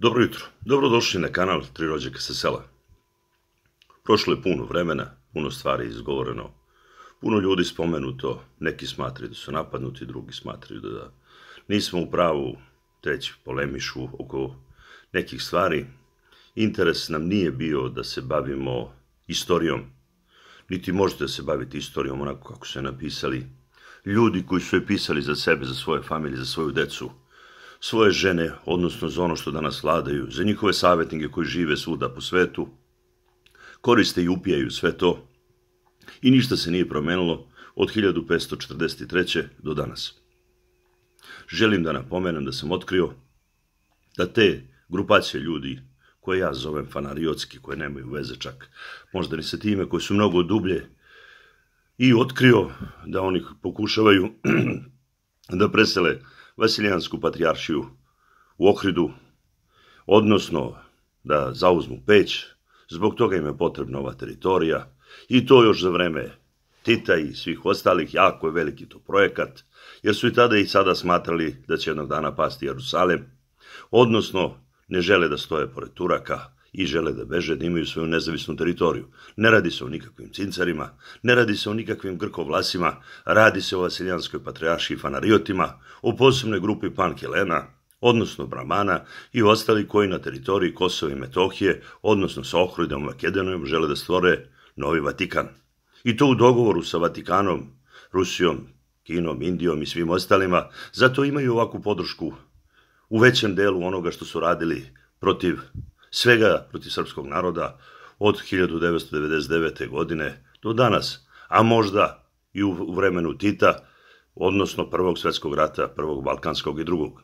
Dobro jutro, dobrodošli na kanal Tri rođaka sa sela. Prošlo je puno vremena, puno stvari izgovoreno, puno ljudi spomenuto, neki smatraju da su napadnuti, drugi smatraju da, nismo u pravu, treći polemišu oko nekih stvari. Interes nam nije bio da se bavimo istorijom, niti možete da se bavite istorijom onako kako su je napisali ljudi koji su je pisali za sebe, za svoje familije, za svoju decu, svoje žene, odnosno za ono što danas vladaju, za njihove savjetnike koji žive svuda po svetu, koriste i upijaju sve to i ništa se nije promenilo od 1543. do danas. Želim da napomenem da sam otkrio da te grupacije ljudi koje ja zovem fanariotski, koje nemaju veze čak možda ni sa time, koje su mnogo dublje i otkrio da oni pokušavaju da presele Vasilijansku patrijaršiju u Ohridu, odnosno da zauzmu peć, zbog toga im je potrebna ova teritorija i to još za vreme Tita i svih ostalih, jako je veliki to projekat, jer su i tada i sada smatrali da će jednog dana pasti Jerusalem, odnosno ne žele da stoje pored Turaka, i žele da beže da imaju svoju nezavisnu teritoriju. Ne radi se o nikakvim cincarima, ne radi se o nikakvim grkovlasima, radi se o vasiljanskoj patrijarši i fanariotima, o posebnoj grupi pankelena, odnosno Bramana i ostali koji na teritoriji Kosova i Metohije, odnosno sa Ohridom Makedonijom, žele da stvore novi Vatikan. I to u dogovoru sa Vatikanom, Rusijom, Kinom, Indijom i svim ostalima, zato imaju ovakvu podršku u većem delu onoga što su radili protiv svega protiv srpskog naroda od 1999. godine do danas, a možda i u vremenu Tita, odnosno Prvog svetskog rata, Prvog balkanskog i drugog,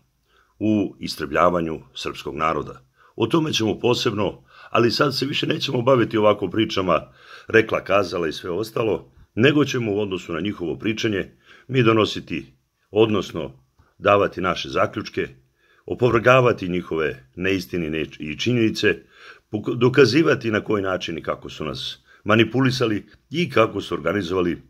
u istrebljavanju srpskog naroda. O tome ćemo posebno, ali sad se više nećemo baviti ovako pričama rekla, kazala i sve ostalo, nego ćemo u odnosu na njihovo pričanje mi donositi, odnosno davati naše zaključke opovrgavati njihove neistine i činjenice, dokazivati na koji način i kako su nas manipulisali i kako su organizovali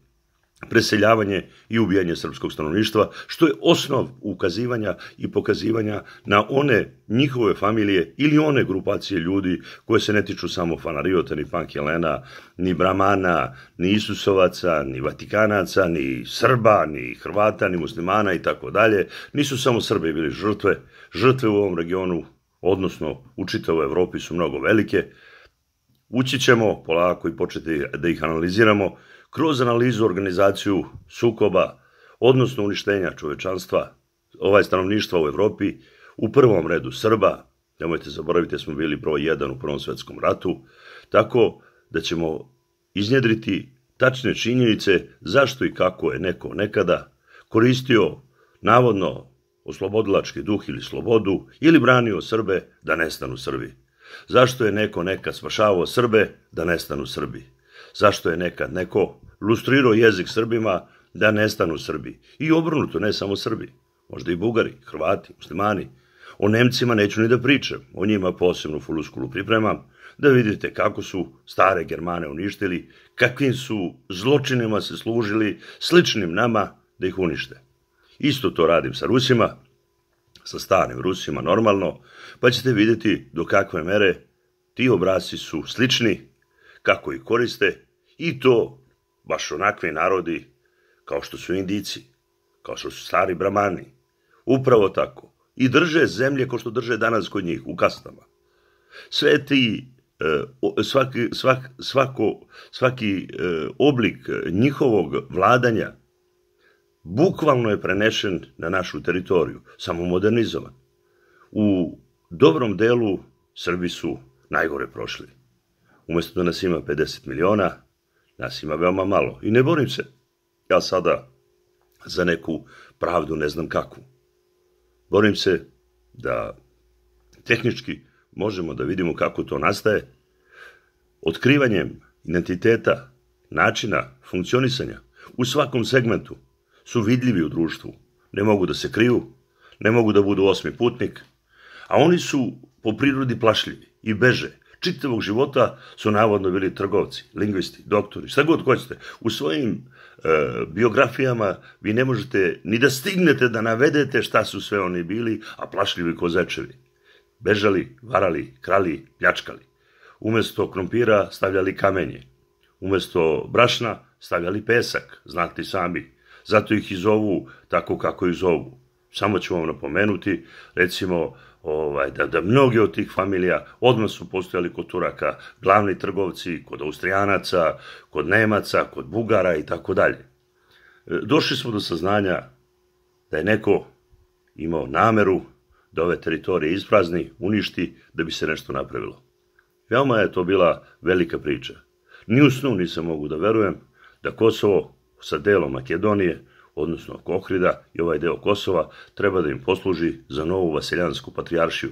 preseljavanje i ubijanje srpskog stanovništva, što je osnov ukazivanja i pokazivanja na one njihove familije ili one grupacije ljudi koje se ne tiču samo fanariota, ni pankelena, ni bramana, ni isusovaca, ni vatikanaca, ni srba, ni hrvata, ni muslimana i tako dalje. Nisu samo Srbi bili žrtve. Žrtve u ovom regionu, odnosno u Evropi su mnogo velike ući ćemo polako i početi da ih analiziramo kroz analizu organizaciju sukoba, odnosno uništenja čovečanstva, ovaj stanovništva u Evropi, u prvom redu Srba, nemojte zaboraviti da smo bili broj jedan u Prvom svetskom ratu, tako da ćemo iznjedriti tačne činjenice zašto i kako je neko nekada koristio navodno oslobodilački duh ili slobodu ili branio Srbe da nestanu Srbi. Zašto je neko nekad spašavao Srbe da nestanu Srbi? Zašto je nekad neko lustrirao jezik Srbima da nestanu Srbi? I obrnuto, ne samo Srbi, možda i Bugari, Hrvati, muslimani. O Nemcima neću ni da pričam, o njima posebnu fuluskulu pripremam, da vidite kako su stare Germane uništili, kakvim su zločinima se služili, sličnim nama da ih unište. Isto to radim sa Rusima, sa starim Rusima normalno, pa ćete vidjeti do kakve mere ti obrasci su slični, kako ih koriste i to baš onakvi narodi kao što su Indici, kao što su stari Bramani. Upravo tako. I drže zemlje kao što drže danas kod njih, u kastama. Sve ti, e, svaki, svak, svako, svaki e, oblik njihovog vladanja bukvalno je prenešen na našu teritoriju, samo modernizovan. U dobrom delu Srbi su najgore prošli. Umesto da nas ima 50 miliona, nas ima veoma malo. I ne borim se. Ja sada za neku pravdu ne znam kakvu. Borim se da tehnički možemo da vidimo kako to nastaje. Otkrivanjem identiteta, načina, funkcionisanja u svakom segmentu su vidljivi u društvu. Ne mogu da se kriju, ne mogu da budu osmi putnik, a oni su po prirodi plašljivi i beže. Čitavog života su navodno bili trgovci, lingvisti, doktori, šta god hoćete. U svojim e, biografijama vi ne možete ni da stignete da navedete šta su sve oni bili, a plašljivi kozečevi. Bežali, varali, krali, pljačkali. Umesto krompira stavljali kamenje. Umesto brašna stavljali pesak, znate sami. Zato ih i zovu tako kako ih zovu. Samo ću vam napomenuti, recimo, ovaj, da, da mnogi od tih familija odmah su postojali kod Turaka, glavni trgovci, kod Austrijanaca, kod Nemaca, kod Bugara i tako dalje. E, došli smo do saznanja da je neko imao nameru da ove teritorije isprazni, uništi, da bi se nešto napravilo. Veoma je to bila velika priča. Ni u snu nisam mogu da verujem da Kosovo sa delom Makedonije, odnosno Kohrida i ovaj deo Kosova, treba da im posluži za novu vaseljansku patrijaršiju,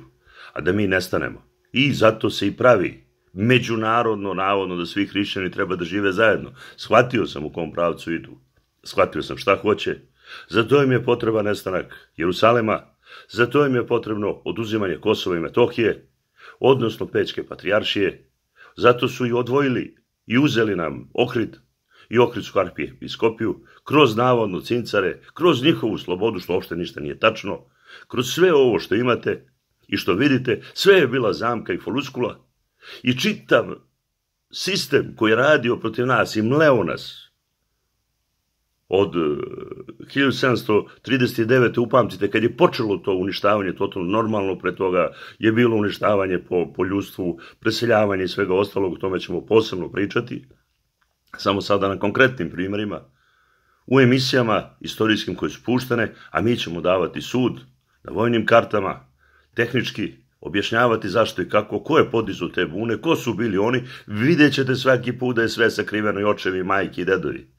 a da mi nestanemo. I zato se i pravi međunarodno navodno da svi hrišćani treba da žive zajedno. Shvatio sam u kom pravcu idu. Shvatio sam šta hoće. Za to im je potreba nestanak Jerusalema, za to im je potrebno oduzimanje Kosova i Metohije, odnosno Pećke patrijaršije. Zato su i odvojili i uzeli nam Ohrid, i Ohridsku arhijepiskopiju, kroz navodno cincare, kroz njihovu slobodu, što uopšte ništa nije tačno, kroz sve ovo što imate i što vidite, sve je bila zamka i foluskula i čitav sistem koji je radio protiv nas i mleo nas od 1739. Eh, upamtite, kad je počelo to uništavanje, totalno normalno, pre toga je bilo uništavanje po, po ljudstvu, preseljavanje i svega ostalog, o tome ćemo posebno pričati, Samo sada na konkretnim primjerima, u emisijama istorijskim koje su puštene, a mi ćemo davati sud na vojnim kartama, tehnički, objašnjavati zašto i kako, ko je podizu te bune, ko su bili oni, vidjet ćete svaki put da je sve sakriveno i očevi, majke i dedovi.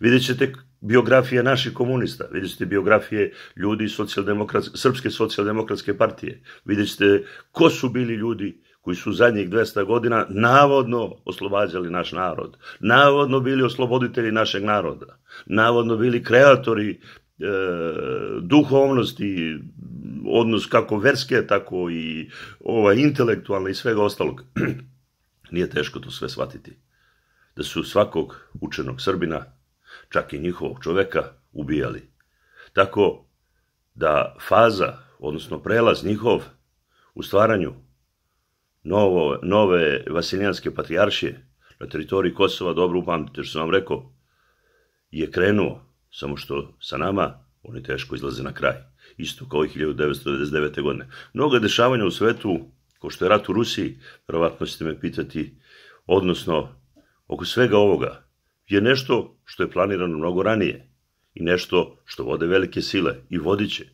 Vidjet ćete biografije naših komunista, vidjet ćete biografije ljudi socijaldemokrats... Srpske socijaldemokratske partije, vidjet ćete ko su bili ljudi koji su zadnjih 200 godina navodno oslobađali naš narod, navodno bili osloboditelji našeg naroda, navodno bili kreatori e, duhovnosti, odnos kako verske, tako i ova, intelektualne i svega ostalog. Nije teško to sve shvatiti. Da su svakog učenog Srbina, čak i njihovog čoveka, ubijali. Tako da faza, odnosno prelaz njihov u stvaranju novo, nove vasilijanske patrijaršije na teritoriji Kosova, dobro upamtite što sam vam rekao, je krenuo, samo što sa nama oni teško izlaze na kraj. Isto kao i 1999. godine. Mnoga dešavanja u svetu, kao što je rat u Rusiji, verovatno ćete me pitati, odnosno oko svega ovoga, je nešto što je planirano mnogo ranije i nešto što vode velike sile i vodiće. će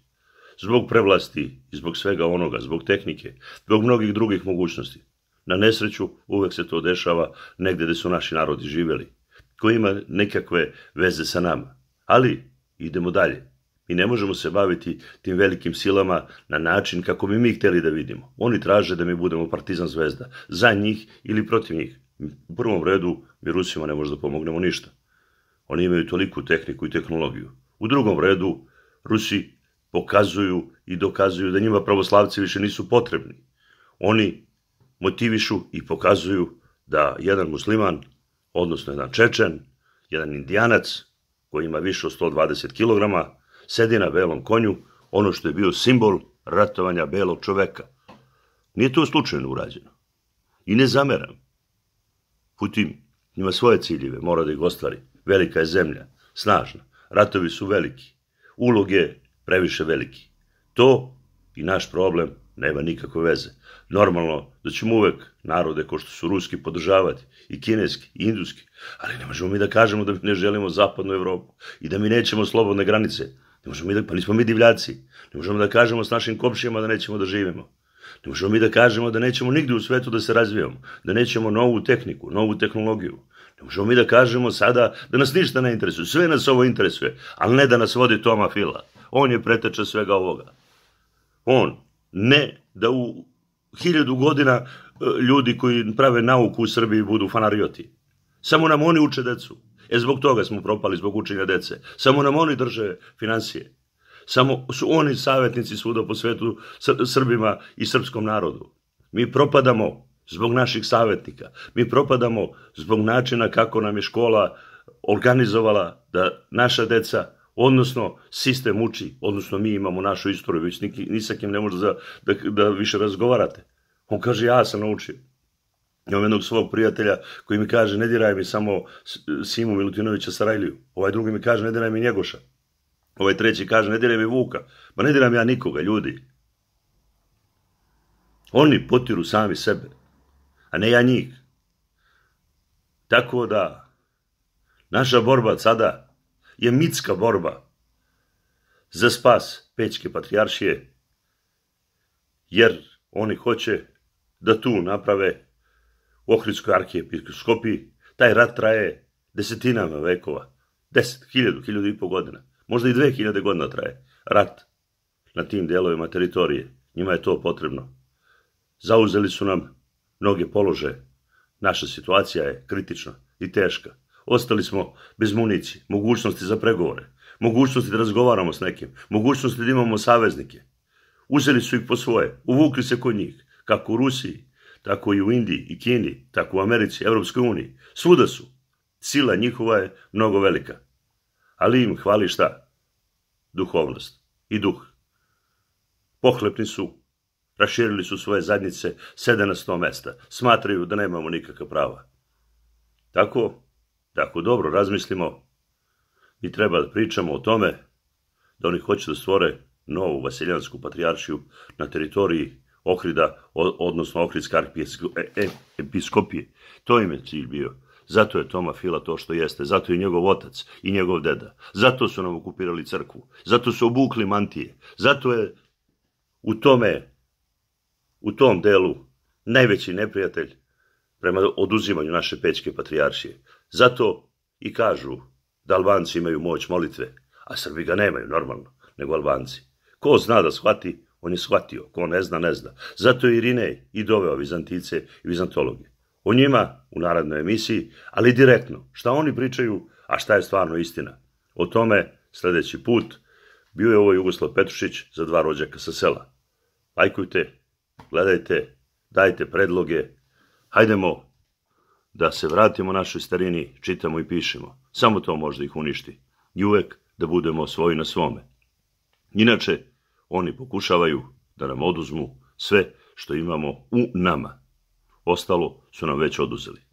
zbog prevlasti i zbog svega onoga, zbog tehnike, zbog mnogih drugih mogućnosti. Na nesreću uvek se to dešava negde gde su naši narodi živeli, koji ima nekakve veze sa nama. Ali idemo dalje. Mi ne možemo se baviti tim velikim silama na način kako bi mi hteli da vidimo. Oni traže da mi budemo partizan zvezda, za njih ili protiv njih. U prvom redu mi Rusima ne možemo da pomognemo ništa. Oni imaju toliku tehniku i tehnologiju. U drugom redu Rusi pokazuju i dokazuju da njima pravoslavci više nisu potrebni. Oni motivišu i pokazuju da jedan musliman, odnosno jedan čečen, jedan indijanac koji ima više od 120 kg, sedi na belom konju, ono što je bio simbol ratovanja belog čoveka. Nije to slučajno urađeno. I ne zameram. Putin ima svoje ciljeve, mora da ih ostvari. Velika je zemlja, snažna. Ratovi su veliki. Uloge previše veliki. To i naš problem nema nikakve veze. Normalno da ćemo uvek narode ko što su ruski podržavati, i kineski, i induski, ali ne možemo mi da kažemo da mi ne želimo zapadnu Evropu i da mi nećemo slobodne granice. Ne možemo mi da, pa nismo mi divljaci. Ne možemo da kažemo s našim komšijama da nećemo da živimo. Ne možemo mi da kažemo da nećemo nigde u svetu da se razvijamo, da nećemo novu tehniku, novu tehnologiju. Ne možemo mi da kažemo sada da nas ništa ne interesuje. Sve nas ovo interesuje, ali ne da nas vodi Toma Fila. On je preteča svega ovoga. On. Ne da u hiljadu godina e, ljudi koji prave nauku u Srbiji budu fanarioti. Samo nam oni uče decu. E zbog toga smo propali, zbog učenja dece. Samo nam oni drže financije. Samo su oni savjetnici svuda po svetu Srbima i srpskom narodu. Mi propadamo zbog naših savjetnika. Mi propadamo zbog načina kako nam je škola organizovala da naša deca, odnosno sistem uči, odnosno mi imamo našu istoriju, već ni, sa kim ne može da, da, da više razgovarate. On kaže, ja sam naučio. Imam jednog svog prijatelja koji mi kaže, ne diraj mi samo Simu Milutinovića Sarajliju. Ovaj drugi mi kaže, ne diraj mi Njegoša. Ovaj treći kaže, ne diraj mi Vuka. Ma ne diram ja nikoga, ljudi. Oni potiru sami sebe a ne ja njih. Tako da, naša borba sada je mitska borba za spas Pećke patrijaršije, jer oni hoće da tu naprave u Ohridskoj arhijepiskopiji, taj rat traje desetinama vekova, deset, hiljadu, hiljadu i po godina, možda i dve hiljade godina traje rat na tim delovima teritorije. Njima je to potrebno. Zauzeli su nam mnoge položaje. Naša situacija je kritična i teška. Ostali smo bez munici, mogućnosti za pregovore, mogućnosti da razgovaramo s nekim, mogućnosti da imamo saveznike. Uzeli su ih po svoje, uvukli se kod njih, kako u Rusiji, tako i u Indiji i Kini, tako u Americi, Evropskoj uniji. Svuda su. Sila njihova je mnogo velika. Ali im hvali šta? Duhovnost i duh. Pohlepni su Raširili su svoje zadnjice sede na sto mesta. Smatraju da nemamo nikakva prava. Tako, Tako, dobro razmislimo, mi treba da pričamo o tome da oni hoće da stvore novu vaseljansku patrijaršiju na teritoriji Ohrida, odnosno Ohridske e, e, episkopije. To im je cilj bio. Zato je Toma Fila to što jeste, zato je njegov otac i njegov deda. Zato su nam okupirali crkvu, zato su obukli mantije, zato je u tome u tom delu najveći neprijatelj prema oduzimanju naše pećke patrijaršije. Zato i kažu da Albanci imaju moć molitve, a Srbi ga nemaju normalno, nego Albanci. Ko zna da shvati, on je shvatio. Ko ne zna, ne zna. Zato je Irinej i doveo Vizantice i Vizantologe. O njima u naradnoj emisiji, ali direktno. Šta oni pričaju, a šta je stvarno istina. O tome sledeći put bio je ovo Jugoslav Petrušić za dva rođaka sa sela. Lajkujte, gledajte, dajte predloge, hajdemo da se vratimo našoj starini, čitamo i pišemo. Samo to možda ih uništi. I uvek da budemo svoji na svome. Inače, oni pokušavaju da nam oduzmu sve što imamo u nama. Ostalo su nam već oduzeli.